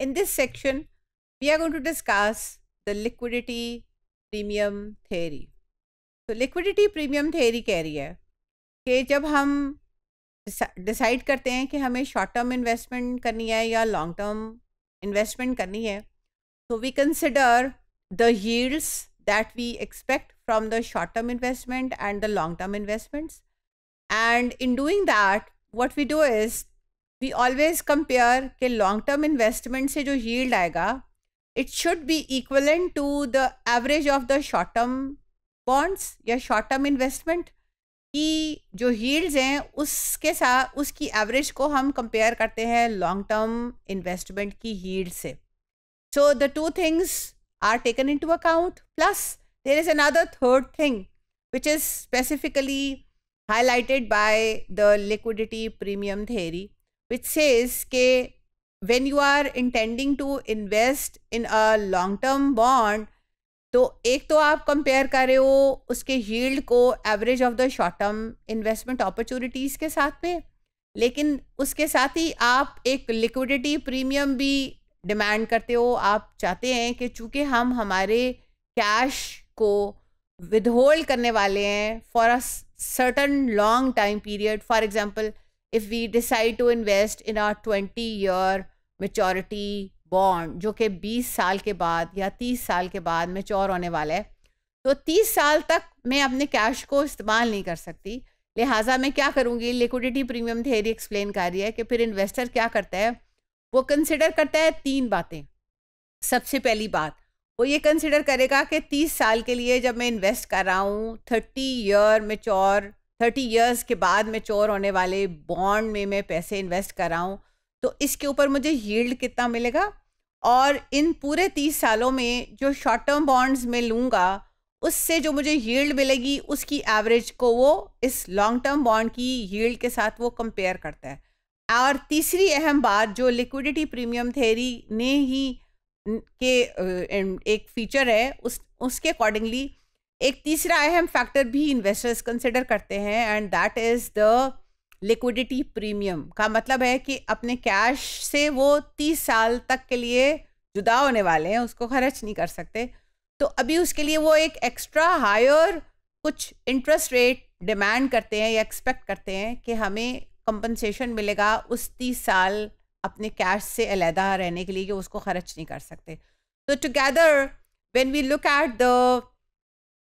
in this section we are going to discuss the liquidity premium theory so liquidity premium theory keh rahi hai ke jab hum decide karte hain ki hame short term investment karni long term investment karni so we consider the yields that we expect from the short term investment and the long term investments and in doing that what we do is we always compare के long term investment से जो yield आएगा it should be equivalent to the average of the short term bonds या short term investment की जो yields हैं उसके साथ उसकी एवरेज को हम कंपेयर करते हैं लॉन्ग टर्म इन्वेस्टमेंट की यील्ड से so the two things are taken into account plus there is another third thing which is specifically highlighted by the liquidity premium theory which says that when you are intending to invest in a long term bond तो एक तो आप compare कर रहे हो उसके yield को average of the short term investment opportunities के साथ में लेकिन उसके साथ ही आप एक लिक्विडिटी प्रीमियम भी डिमांड करते हो आप चाहते हैं कि चूंकि हम हमारे कैश को विदहोल्ड करने वाले हैं for a certain long time period for example if we decide to invest in our twenty year maturity bond जो कि बीस साल के बाद या तीस साल के बाद मेचोर होने वाला है तो तीस साल तक मैं अपने कैश को इस्तेमाल नहीं कर सकती लिहाजा मैं क्या करूँगी लिक्विडिटी प्रीमियम थेरी एक्सप्लेन कर रही है कि फिर इन्वेस्टर क्या करता है वो कंसिडर करता है तीन बातें सबसे पहली बात वो ये कंसिडर करेगा कि तीस साल के लिए जब मैं इन्वेस्ट कर रहा हूँ thirty year mature thirty years के बाद मैं चोर होने वाले बॉन्ड में मैं पैसे इन्वेस्ट कर रहा हूँ तो इसके ऊपर मुझे यील्ड कितना मिलेगा और इन पूरे तीस सालों में जो शॉर्ट टर्म बॉन्ड्स में लूँगा उससे जो मुझे यील्ड मिलेगी उसकी एवरेज को वो इस लॉन्ग टर्म बॉन्ड की यील्ड के साथ वो कंपेयर करता है और तीसरी अहम बात जो लिक्विडिटी प्रीमियम थेरी ने ही के एक फीचर है उस उसके अकॉर्डिंगली एक तीसरा अहम फैक्टर भी इन्वेस्टर्स कंसिडर करते हैं and that is the liquidity premium का मतलब है कि अपने कैश से वो तीस साल तक के लिए जुदा होने वाले हैं उसको खर्च नहीं कर सकते तो अभी उसके लिए वो एक एक्स्ट्रा हायर कुछ इंटरेस्ट रेट डिमांड करते हैं या एक्सपेक्ट करते हैं कि हमें कंपनसेशन मिलेगा उस तीस साल अपने कैश से अलहदा रहने के लिए कि उसको खर्च नहीं कर सकते तो together when we look at the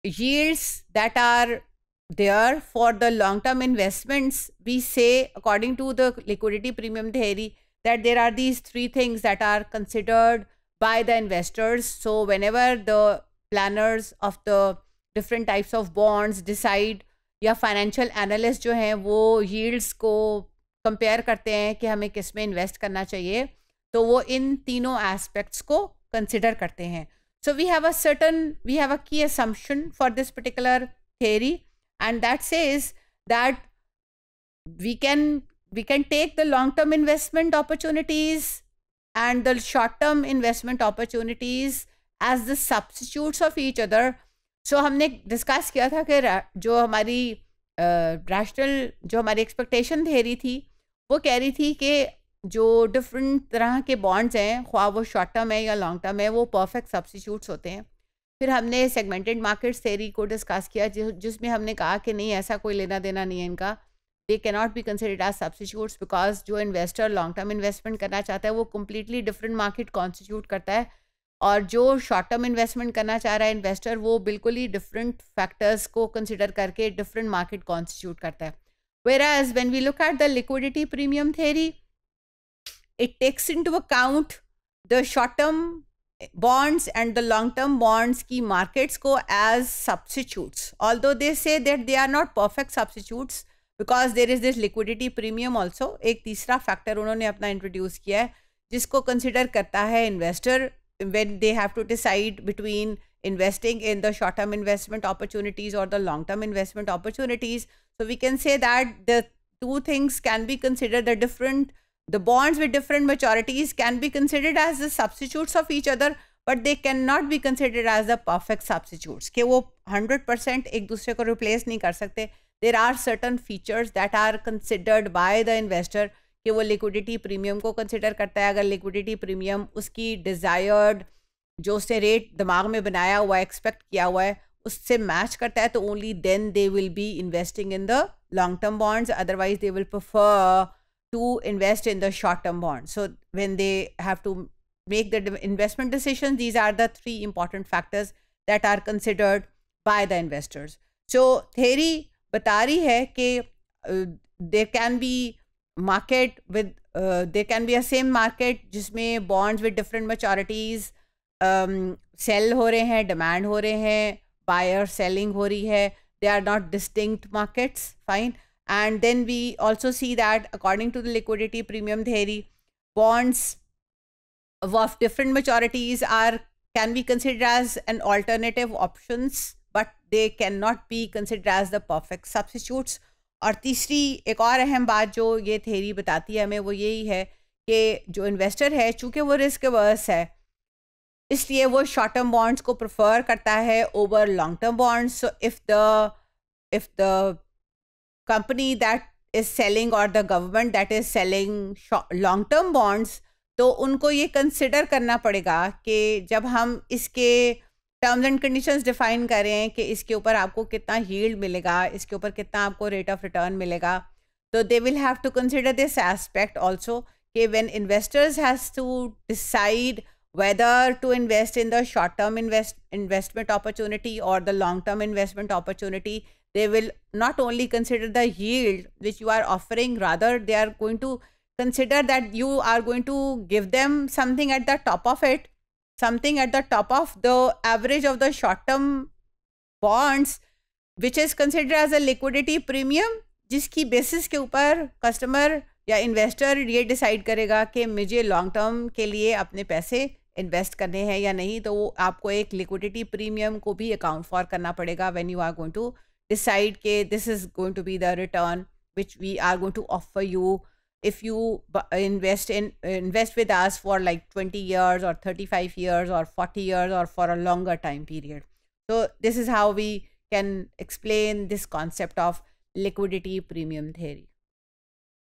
yields that are there for the long term investments we say according to the liquidity premium theory that there are these three things that are considered by the investors so whenever the planners of the different types of bonds decide या financial analyst जो हैं वो yields को compare करते हैं कि हमें किस में इन्वेस्ट करना चाहिए तो वो इन तीनों एस्पेक्ट्स को कंसिडर करते हैं So we have a certain, we have a key assumption for this particular theory and that says that we can, we can take the long-term investment opportunities and the short-term investment opportunities as the substitutes of each other. So we discuss किया था कि the rational, rational uh, जो हमारी expectation theory जो different तरह के bonds हैं ख्वा वो शॉर्ट टर्म है या लॉन्ग टर्म है वो परफेक्ट सब्सिट्यूट्स होते हैं फिर हमने सेगमेंटेड मार्केट थेरी को डिस्कस किया जिसमें हमने कहा कि नहीं ऐसा कोई लेना देना नहीं है इनका they can not be considered as substitutes because जो इन्वेस्टर लॉन्ग टर्म इन्वेस्टमेंट करना चाहता है वो कम्प्लीटली डिफरेंट मार्केट कॉन्स्टिट्यूट करता है और जो शॉर्ट टर्म इन्वेस्टमेंट करना चाह रहा है इन्वेस्टर वो बिल्कुल ही डिफरेंट फैक्टर्स को कंसिडर करके डिफरेंट मार्केट कॉन्स्टिट्यूट करता है whereas when we look at the liquidity premium theory it takes into account the short term bonds and the long term bonds key markets go as substitutes although they say that they are not perfect substitutes because there is this liquidity premium also. Also third factor, factor उन्होंने अपना introduce किया है जिसको consider करता है investor when they have to decide investing in the short term investment opportunities or the long term investment opportunities so we can say that the two things can be considered the different the bonds with different maturities can be considered as the substitutes of each other, but they cannot be considered as the perfect substitutes. कि वो 100% एक दूसरे को replace नहीं कर सकते. There are certain features that are considered by the investor कि वो liquidity premium को consider करता है अगर liquidity premium उसकी desired जो उसने rate दिमाग में बनाया हुआ है एक्सपेक्ट किया हुआ है उससे match करता है तो only then they will be investing in the long term bonds. Otherwise they will prefer to invest in the short term bond. So when they have to make the investment decision these are the three important factors that are considered by the investors. So theory bata rahi hai ki uh, there can be market with uh, there can be a same market jisme bonds with different maturities um, sell ho rahe hain demand ho rahe hain buyer selling ho rahi hai they are not distinct markets fine And then we also see that according to the liquidity premium theory, bonds of different maturities are can be considered as an alternative options, but they cannot be considered as the perfect substitutes. और तीसरी एक और अहम बात जो ये theory बताती है हमें वो यही है कि जो इन्वेस्टर है चूँकि वो रिस्क वर्स है इसलिए वो शॉर्ट टर्म बॉन्ड्स को प्रेफर करता है over long term bonds so if the if the company that is selling और the government that is selling long term bonds तो उनको ये कंसिडर करना पड़ेगा कि जब हम इसके टर्म्स एंड कंडीशंस डिफाइन करें कि इसके ऊपर आपको कितना हील्ड मिलेगा इसके ऊपर कितना आपको रेट ऑफ रिटर्न मिलेगा तो they will have to consider this aspect also कि when investors has to decide whether to invest in the short term invest investment opportunity और the long term investment opportunity they will not only consider the yield which you are offering rather they are going to consider that you are going to give them something at the top of it something at the top of the average of the short term bonds which is considered as a liquidity premium जिसकी basis के ऊपर customer या investor ये decide करेगा कि मुझे long term के लिए अपने पैसे इन्वेस्ट करने हैं या नहीं तो वो आपको एक लिक्विडिटी प्रीमियम को भी अकाउंट फॉर करना पड़ेगा when you are going to decide okay this is going to be the return which we are going to offer you if you invest in invest with us for like 20 years or 35 years or 40 years or for a longer time period so this is how we can explain this concept of liquidity premium theory